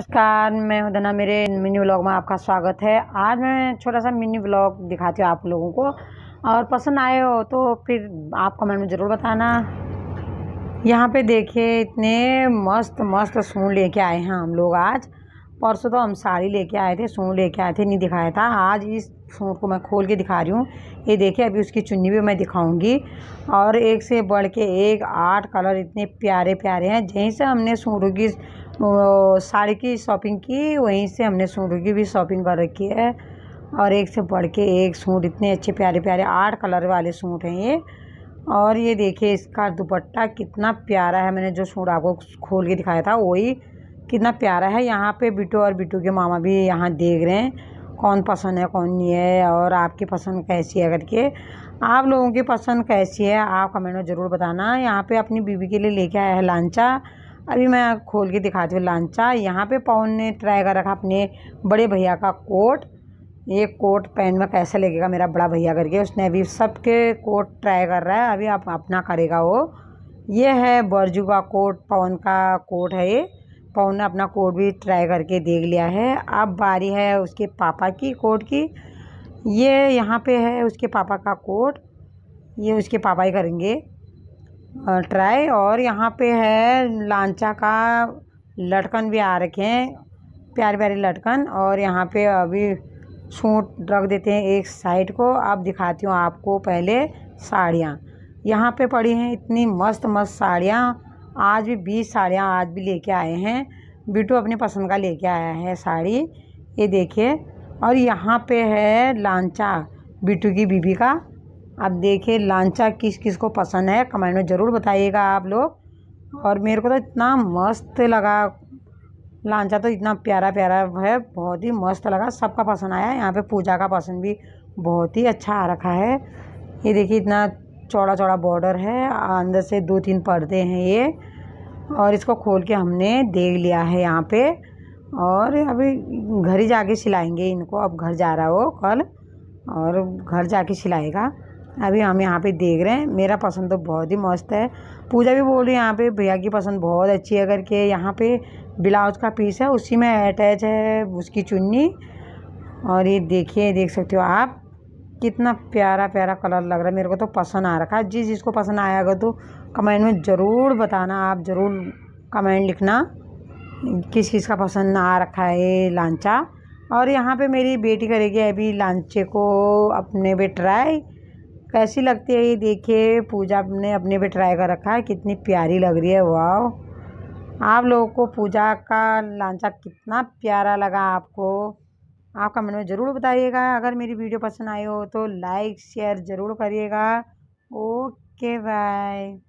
नमस्कार मैं हदना मेरे मिनी ब्लॉग में आपका स्वागत है आज मैं छोटा सा मिनी ब्लॉग दिखाती हूँ आप लोगों को और पसंद आए हो तो फिर आप कमेंट में ज़रूर बताना यहाँ पे देखिए इतने मस्त मस्त सून लेके आए हैं हम लोग आज परसों तो हम साड़ी लेके आए थे सूट लेके आए थे नहीं दिखाया था आज इस सूट को मैं खोल के दिखा रही हूँ ये देखिए अभी उसकी चुन्नी भी मैं दिखाऊंगी और एक से बढ़ के एक आठ कलर इतने प्यारे प्यारे हैं जहीं से हमने सूटों की साड़ी की शॉपिंग की वहीं से हमने सूट की भी शॉपिंग कर रखी है और एक से बढ़ के एक सूट इतने अच्छे प्यारे प्यारे आठ कलर वाले सूट हैं ये और ये देखिए इसका दुपट्टा कितना प्यारा है मैंने जो सूट आपको खोल के दिखाया था वही कितना प्यारा है यहाँ पे बिटू और बिटू के मामा भी यहाँ देख रहे हैं कौन पसंद है कौन नहीं है और आपकी पसंद कैसी है करके आप लोगों की पसंद कैसी है आप कमेंट में ज़रूर बताना यहाँ पे अपनी बीवी के लिए लेके आया है लांचा अभी मैं खोल के दिखाती हूँ लांचा यहाँ पे पवन ने ट्राई कर रखा अपने बड़े भैया का कोट ये कोट पहन में कैसे लगेगा मेरा बड़ा भैया करके उसने अभी सबके कोट ट्राई कर रहा है अभी आप अपना करेगा वो ये है बरजू का कोट पवन का कोट है ये पवन ने अपना कोट भी ट्राई करके देख लिया है अब बारी है उसके पापा की कोट की ये यहाँ पे है उसके पापा का कोट ये उसके पापा ही करेंगे ट्राई और यहाँ पे है लांचा का लटकन भी आ रखे हैं प्यारे प्यारे लटकन और यहाँ पे अभी सूट रख देते हैं एक साइड को अब दिखाती हूँ आपको पहले साड़ियाँ यहाँ पे पड़ी हैं इतनी मस्त मस्त साड़ियाँ आज भी बीस साड़ियाँ आज भी लेके आए हैं बिटू अपने पसंद का लेके आया है साड़ी ये देखिए और यहाँ पे है लांचा बिटू की बीबी का आप देखिए लांचा किस किस को पसंद है कमेंट में ज़रूर बताइएगा आप लोग और मेरे को तो इतना मस्त लगा लांचा तो इतना प्यारा प्यारा है बहुत ही मस्त लगा सबका पसंद आया यहाँ पे पूजा का पसंद भी बहुत ही अच्छा आ रखा है ये देखिए इतना चौड़ा चौड़ा बॉर्डर है अंदर से दो तीन पर्दे हैं ये और इसको खोल के हमने देख लिया है यहाँ पे और अभी घर ही जाके सिलाएंगे इनको अब घर जा रहा हो कल और घर जाके सिलाएगा अभी हम यहाँ पे देख रहे हैं मेरा पसंद तो बहुत ही मस्त है पूजा भी बोल रही है यहाँ पे भैया की पसंद बहुत अच्छी है करके यहाँ पे ब्लाउज का पीस है उसी में अटैच है उसकी चुन्नी और ये देखिए देख सकते हो आप कितना प्यारा प्यारा कलर लग रहा है मेरे को तो पसंद आ रखा है जिस जिसको पसंद आया होगा तो कमेंट में ज़रूर बताना आप ज़रूर कमेंट लिखना किस किस का पसंद आ रखा है लांचा और यहाँ पे मेरी बेटी करेगी अभी लांचे को अपने पे ट्राई कैसी लगती है ये देखिए पूजा ने अपने भी ट्राई कर रखा है कितनी प्यारी लग रही है वाह आप लोगों को पूजा का लांचा कितना प्यारा लगा आपको आप कमेंट में ज़रूर बताइएगा अगर मेरी वीडियो पसंद आई हो तो लाइक शेयर ज़रूर करिएगा ओके बाय